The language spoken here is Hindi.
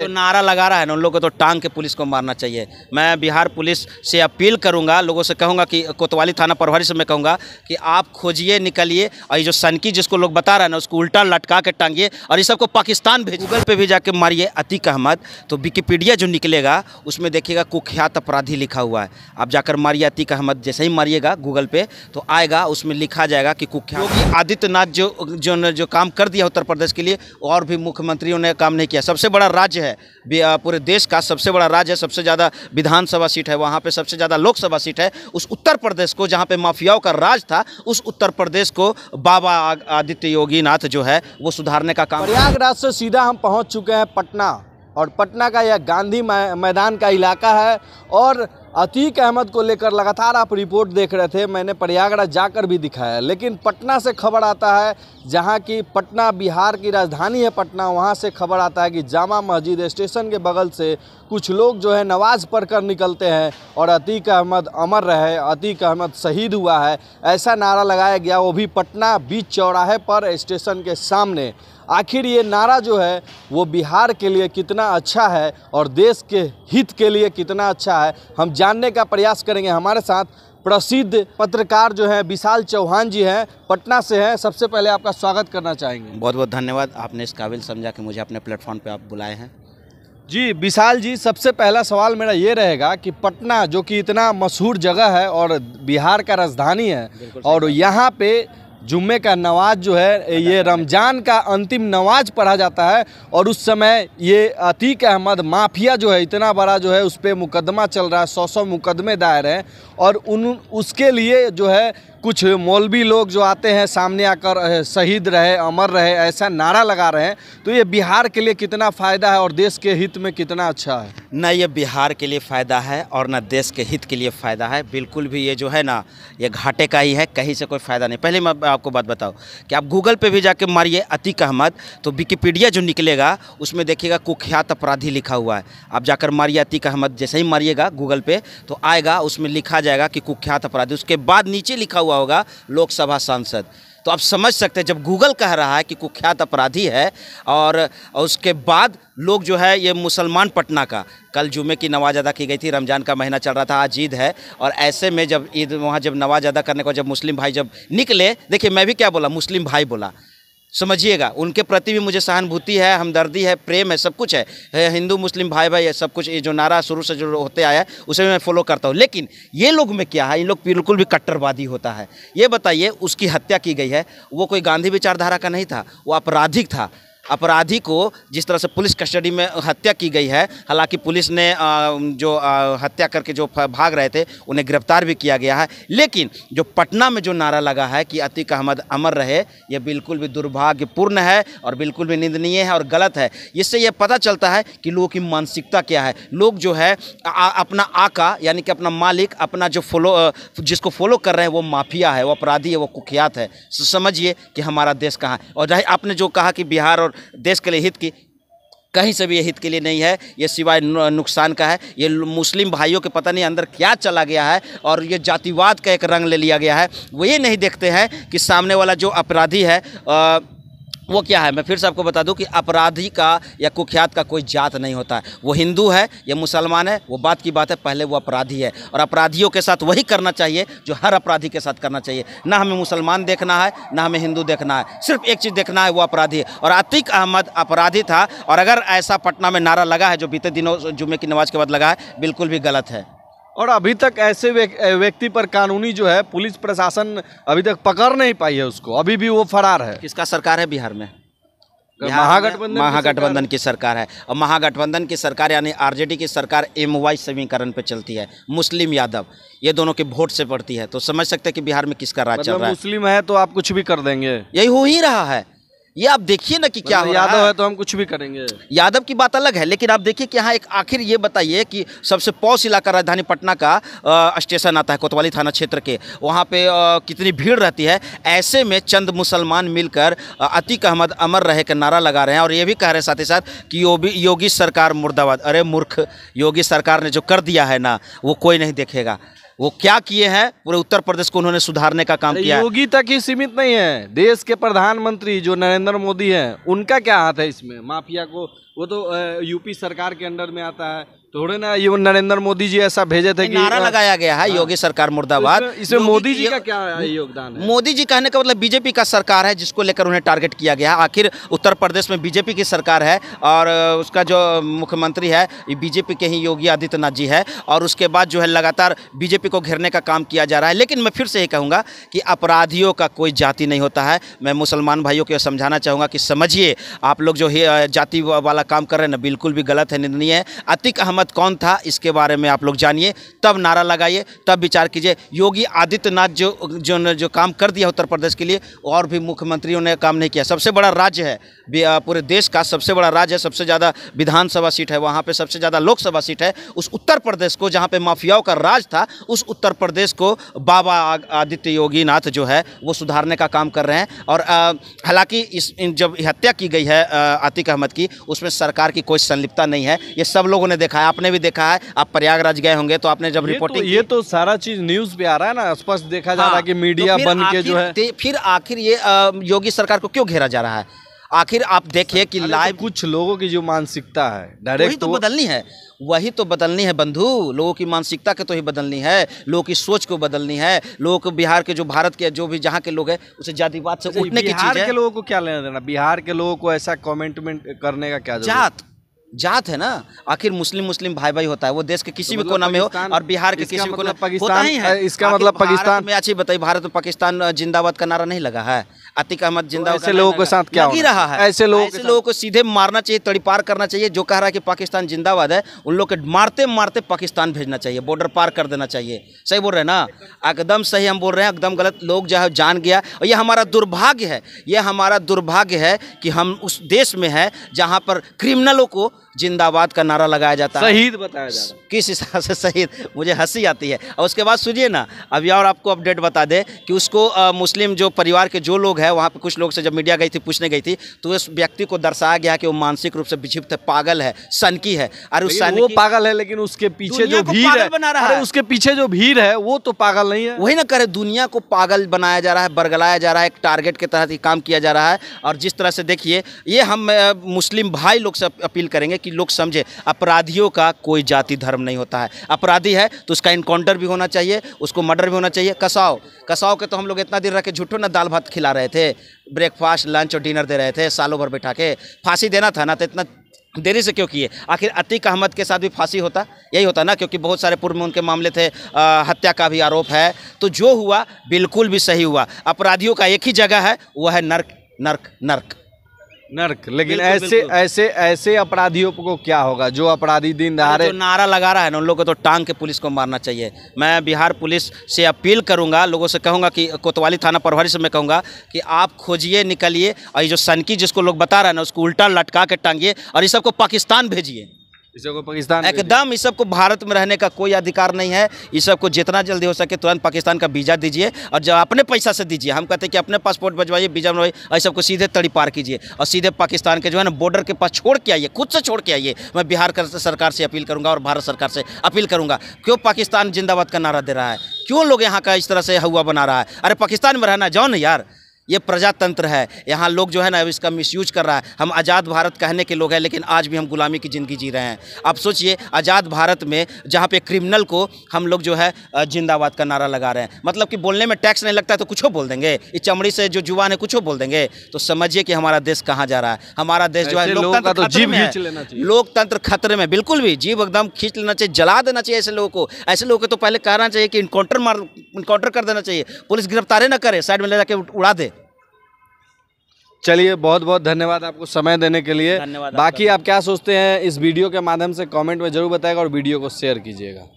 तो नारा लगा रहा है ना उन लोगों को तो टांग के पुलिस को मारना चाहिए मैं बिहार पुलिस से अपील करूंगा लोगों से कहूंगा कि कोतवाली थाना प्रभारी से मैं कहूंगा कि आप खोजिए निकलिए और ये जो सनकी जिसको लोग बता रहे हैं ना उसको उल्टा लटका के टांगिए और ये सबको पाकिस्तान भेज गूगल पे भी जाके मारिए अतीक अहमद तो विकीपीडिया जो निकलेगा उसमें देखिएगा कुख्यात अपराधी लिखा हुआ है आप जाकर मारिए अतीक अहमद जैसे ही मारिएगा गूगल पे तो आएगा उसमें लिखा जाएगा कि कुख्यात योगी आदित्यनाथ जो जो काम कर दिया उत्तर प्रदेश के लिए और भी मुख्यमंत्रियों ने काम नहीं किया सबसे बड़ा राज्य है है पूरे देश का सबसे बड़ा राज्य है सबसे ज़्यादा विधानसभा सीट है वहाँ पे सबसे ज़्यादा लोकसभा सीट है उस उत्तर प्रदेश को जहाँ पे माफियाओं का राज था उस उत्तर प्रदेश को बाबा आदित्य योगी नाथ जो है वो सुधारने का काम प्रयागराज से सीधा हम पहुँच चुके हैं पटना और पटना का यह गांधी मैदान का इलाका है और अतीक अहमद को लेकर लगातार आप रिपोर्ट देख रहे थे मैंने प्रयागराज जाकर भी दिखाया लेकिन पटना से खबर आता है जहां की पटना बिहार की राजधानी है पटना वहां से खबर आता है कि जामा मस्जिद स्टेशन के बगल से कुछ लोग जो है नमाज पढ़कर निकलते हैं और अतीक अहमद अमर रहे अतीक अहमद शहीद हुआ है ऐसा नारा लगाया गया वो भी पटना बीच चौराहे पर स्टेशन के सामने आखिर ये नारा जो है वो बिहार के लिए कितना अच्छा है और देश के हित के लिए कितना अच्छा है हम जा जानने का प्रयास करेंगे हमारे साथ प्रसिद्ध पत्रकार जो है विशाल चौहान जी हैं पटना से हैं सबसे पहले आपका स्वागत करना चाहेंगे बहुत बहुत धन्यवाद आपने इस काबिल समझा कि मुझे अपने प्लेटफॉर्म पे आप बुलाए हैं जी विशाल जी सबसे पहला सवाल मेरा ये रहेगा कि पटना जो कि इतना मशहूर जगह है और बिहार का राजधानी है और यहाँ पे जुम्मे का नमाज जो है ये रमज़ान का अंतिम नमाज पढ़ा जाता है और उस समय ये अतीक अहमद माफिया जो है इतना बड़ा जो है उस पर मुकदमा चल रहा है सौ सौ मुकदमे दायर हैं और उन उसके लिए जो है कुछ मौलवी लोग जो आते हैं सामने आकर शहीद रहे अमर रहे ऐसा नारा लगा रहे हैं तो ये बिहार के लिए कितना फ़ायदा है और देश के हित में कितना अच्छा है ना ये बिहार के लिए फ़ायदा है और ना देश के हित के लिए फ़ायदा है बिल्कुल भी ये जो है ना ये घाटे का ही है कहीं से कोई फ़ायदा नहीं पहले मैं आपको बात बताऊँ कि आप गूगल पर भी जाके मारिए अतीक अहमद तो विकीपीडिया जो निकलेगा उसमें देखिएगा कुख्यात अपराधी लिखा हुआ है आप जाकर मारिए अतीक अहमद जैसे ही मारिएगा गूगल पे तो आएगा उसमें लिखा जाएगा कि कुख्यात अपराधी उसके बाद नीचे लिखा हुआ हुआ होगा लोकसभा सांसद तो आप समझ सकते हैं जब गूगल कह रहा है कि कुख्यात अपराधी है और उसके बाद लोग जो है ये मुसलमान पटना का कल जुमे की नमाज अदा की गई थी रमज़ान का महीना चल रहा था आज ईद है और ऐसे में जब ईद वहाँ जब नमाज अदा करने को जब मुस्लिम भाई जब निकले देखिए मैं भी क्या बोला मुस्लिम भाई बोला समझिएगा उनके प्रति भी मुझे सहानुभूति है हमदर्दी है प्रेम है सब कुछ है हिंदू मुस्लिम भाई भाई है सब कुछ ये जो नारा शुरू से जो होते आया है उसे भी मैं फॉलो करता हूँ लेकिन ये लोग में क्या है इन लोग बिल्कुल भी कट्टरवादी होता है ये बताइए उसकी हत्या की गई है वो कोई गांधी विचारधारा का नहीं था वो आपराधिक था अपराधी को जिस तरह से पुलिस कस्टडी में हत्या की गई है हालांकि पुलिस ने जो हत्या करके जो भाग रहे थे उन्हें गिरफ्तार भी किया गया है लेकिन जो पटना में जो नारा लगा है कि अतीक अहमद अमर रहे यह बिल्कुल भी दुर्भाग्यपूर्ण है और बिल्कुल भी निंदनीय है और गलत है इससे यह पता चलता है कि लोगों की मानसिकता क्या है लोग जो है अपना आका यानी कि अपना मालिक अपना जो फॉलो जिसको फॉलो कर रहे हैं वो माफिया है वो अपराधी है वो कुख्यात है समझिए कि हमारा देश कहाँ और आपने जो कहा कि बिहार और देश के लिए हित की कहीं से भी ये हित के लिए नहीं है ये सिवाय नुकसान का है ये मुस्लिम भाइयों के पता नहीं अंदर क्या चला गया है और ये जातिवाद का एक रंग ले लिया गया है वो ये नहीं देखते हैं कि सामने वाला जो अपराधी है आ, वो क्या है मैं फिर से आपको बता दूं कि अपराधी का या कुख्यात का कोई जात नहीं होता है वो हिंदू है या मुसलमान है वो बात की बात है पहले वो अपराधी है और अपराधियों के साथ वही करना चाहिए जो हर अपराधी के साथ करना चाहिए ना हमें मुसलमान देखना है ना हमें हिंदू देखना है सिर्फ एक चीज़ देखना है वो अपराधी है और आतिक अहमद अपराधी था और अगर ऐसा पटना में नारा लगा है जो बीते दिनों जुमे की नमाज के बाद लगा है बिल्कुल भी गलत है और अभी तक ऐसे व्यक्ति पर कानूनी जो है पुलिस प्रशासन अभी तक पकड़ नहीं पाई है उसको अभी भी वो फरार है किसका सरकार है बिहार में महागठबंधन महागठबंधन की सरकार है और महागठबंधन की सरकार यानी आरजेडी की सरकार एम वाई समीकरण पे चलती है मुस्लिम यादव ये दोनों के वोट से पड़ती है तो समझ सकते हैं कि बिहार में किसका राज चल मतलब रहा है मुस्लिम है तो आप कुछ भी कर देंगे यही हो ही रहा है ये आप देखिए ना कि क्या मतलब हो यादव है तो हम कुछ भी करेंगे यादव की बात अलग है लेकिन आप देखिए कि यहाँ एक आखिर ये बताइए कि सबसे पौष इलाका राजधानी पटना का स्टेशन आता है कोतवाली थाना क्षेत्र के वहाँ पे आ, कितनी भीड़ रहती है ऐसे में चंद मुसलमान मिलकर अतीक अहमद अमर रहे का नारा लगा रहे हैं और ये भी कह रहे हैं साथ ही साथ कि योगी योगी सरकार मुर्दाबाद अरे मूर्ख योगी सरकार ने जो कर दिया है ना वो कोई नहीं देखेगा वो क्या किए हैं पूरे उत्तर प्रदेश को उन्होंने सुधारने का काम किया योगी तक ही सीमित नहीं है देश के प्रधानमंत्री जो नरेंद्र मोदी हैं उनका क्या हाथ है इसमें माफिया को वो तो यूपी सरकार के अंडर में आता है थोड़े ना ये नरेंद्र मोदी जी ऐसा भेजे थे कि नारा लगाया गया है योगी सरकार मुर्दाबाद इसमें मोदी जी का क्या योगदान है मोदी जी कहने का मतलब बीजेपी का सरकार है जिसको लेकर उन्हें टारगेट किया गया आखिर उत्तर प्रदेश में बीजेपी की सरकार है और उसका जो मुख्यमंत्री है बीजेपी के ही योगी आदित्यनाथ जी है और उसके बाद जो है लगातार बीजेपी को घेरने का काम किया जा रहा है लेकिन मैं फिर से ये कहूँगा कि अपराधियों का कोई जाति नहीं होता है मैं मुसलमान भाइयों को समझाना चाहूँगा कि समझिए आप लोग जो जाति वाला काम कर रहे हैं ना बिल्कुल भी गलत है निंदनीय है अतिक अहमद कौन था इसके बारे में आप लोग जानिए तब नारा लगाइए तब विचार कीजिए योगी आदित्यनाथ जो जो ने जो काम कर दिया उत्तर प्रदेश के लिए और भी मुख्यमंत्रियों ने काम नहीं किया सबसे बड़ा राज्य है पूरे देश का सबसे बड़ा राज्य है सबसे ज़्यादा विधानसभा सीट है वहाँ पर सबसे ज़्यादा लोकसभा सीट है उस उत्तर प्रदेश को जहाँ पर माफियाओं का राज था उस उत्तर प्रदेश को बाबा आदित्य नाथ जो है वो सुधारने का काम कर रहे हैं और हालांकि इस जब हत्या की गई है आतिक अहमद की उसमें सरकार की कोई संलिप्तता नहीं है ये सब लोगों ने देखा आपने भी देखा है आप प्रयागराज गए होंगे तो आपने जब रिपोर्टिंग ये तो, तो सारा चीज न्यूज पे आ रहा है ना स्पष्ट देखा जा रहा है हाँ, की मीडिया तो बन के जो है फिर आखिर ये योगी सरकार को क्यों घेरा जा रहा है आखिर आप देखिए कि लाइव तो कुछ लोगों की जो मानसिकता है डायरेक्ट वही तो बदलनी है वही तो बदलनी है बंधु लोगों की मानसिकता के तो ही बदलनी है लोगों की सोच को बदलनी है लोगों को बिहार के जो भारत के जो भी जहाँ के लोग हैं उसे जातिवाद से अच्छा, उठने की चीज़ है बिहार के लोगों को क्या लेना देना बिहार के लोगों को ऐसा कमेंटमेंट करने का क्या जात जात है ना आखिर मुस्लिम मुस्लिम भाई भाई होता है वो देश के किसी तो भी मतलब कोना में हो और बिहार के किसी भी कोना मतलब कोना होता ही है इसका मतलब पाकिस्तान में अच्छी बताइए भारत और पाकिस्तान जिंदाबाद का नारा नहीं लगा है अतिक अहमद तो जिंदा ऐसे लोगों के साथ क्या ही रहा है ऐसे लोगों ऐसे लोगों को सीधे मारना चाहिए तड़ीपार करना चाहिए जो कह रहा है कि पाकिस्तान जिंदाबाद है उन लोग के मारते मारते पाकिस्तान भेजना चाहिए बॉर्डर पार कर देना चाहिए सही बोल रहे हैं ना एकदम सही हम बोल रहे हैं एकदम गलत लोग जो है जान गया और यह हमारा दुर्भाग्य है यह हमारा दुर्भाग्य है कि हम उस देश में है जहाँ पर क्रिमिनलों को जिंदाबाद का नारा लगाया जाता है शहीद बताया जाता है किस हिसाब से शहीद मुझे हंसी आती है और उसके बाद सुनिए ना अभी और आपको अपडेट बता दें कि उसको आ, मुस्लिम जो परिवार के जो लोग हैं वहाँ पे कुछ लोग से जब मीडिया गई थी पूछने गई थी तो उस व्यक्ति को दर्शाया गया कि वो मानसिक रूप से विक्षिप्त है पागल है सनकी है अरे उस वो पागल है लेकिन उसके पीछे जो भीड़ है बना रहा है उसके पीछे जो भीड़ है वो तो पागल नहीं है वही ना करे दुनिया को पागल बनाया जा रहा है बरगलाया जा रहा है एक टारगेट के तहत ही काम किया जा रहा है और जिस तरह से देखिए ये हम मुस्लिम भाई लोग से अपील करेंगे ताकि लोग समझे अपराधियों का कोई जाति धर्म नहीं होता है अपराधी है तो उसका इनकाउंटर भी होना चाहिए उसको मर्डर भी होना चाहिए कसाओ कसाओ के तो हम लोग इतना दिन रखे झूठो ना दाल भात खिला रहे थे ब्रेकफास्ट लंच और डिनर दे रहे थे सालों भर बैठा के फांसी देना था ना तो इतना देरी से क्यों किए आखिर अतीक अहमद के साथ भी फांसी होता यही होता ना क्योंकि बहुत सारे पूर्व में उनके मामले थे आ, हत्या का भी आरोप है तो जो हुआ बिल्कुल भी सही हुआ अपराधियों का एक ही जगह है वह है नर्क नर्क नर्क नर्क लेकिन बिल्कुल, ऐसे बिल्कुल। ऐसे ऐसे अपराधियों को क्या होगा जो अपराधी दिन दहाड़े नारा लगा रहा है ना उन लोगों को तो टांग के पुलिस को मारना चाहिए मैं बिहार पुलिस से अपील करूंगा लोगों से कहूंगा कि कोतवाली थाना प्रभारी से मैं कहूंगा कि आप खोजिए निकलिए और ये जो सनकी जिसको लोग बता रहे हैं ना उसको उल्टा लटका के टांगिए और ये सबको पाकिस्तान भेजिए पाकिस्तान एकदम इस सबको भारत में रहने का कोई अधिकार नहीं है इस सबको जितना जल्दी हो सके तुरंत पाकिस्तान का वीज़ा दीजिए और जब अपने पैसा से दीजिए हम कहते हैं कि अपने पासपोर्ट भजवाइए वीज़ा बनवाइए और सबको सीधे तड़ी पार कीजिए और सीधे पाकिस्तान के जो है ना बॉर्डर के पास छोड़ के आइए खुद से छोड़ के आइए मैं बिहार सरकार से अपील करूँगा और भारत सरकार से अपील करूँगा क्यों पाकिस्तान जिंदाबाद का नारा दे रहा है क्यों लोग यहाँ का इस तरह से हवा बना रहा है अरे पाकिस्तान में रहना जाओ ना यार ये प्रजातंत्र है यहाँ लोग जो है ना इसका मिसयूज कर रहा है हम आज़ाद भारत कहने के लोग हैं लेकिन आज भी हम गुलामी की ज़िंदगी जी रहे हैं आप सोचिए आज़ाद भारत में जहाँ पे क्रिमिनल को हम लोग जो है जिंदाबाद का नारा लगा रहे हैं मतलब कि बोलने में टैक्स नहीं लगता है तो कुछ बोल देंगे इस चमड़ी से जो जुबान है कुछ बोल देंगे तो समझिए कि हमारा देश कहाँ जा रहा है हमारा देश जो है लोकतंत्र तो लोकतंत्र खतरे में बिल्कुल भी जीव एकदम खींच लेना चाहिए जला देना चाहिए ऐसे लोगों को ऐसे लोगों को तो पहले कहना चाहिए कि इनकाउंटर मार इनकाउंटर कर देना चाहिए पुलिस गिरफ्तारे ना करे साइड में ले जाके उड़ा दे चलिए बहुत बहुत धन्यवाद आपको समय देने के लिए बाकी आप क्या सोचते हैं इस वीडियो के माध्यम से कमेंट में जरूर बताएगा और वीडियो को शेयर कीजिएगा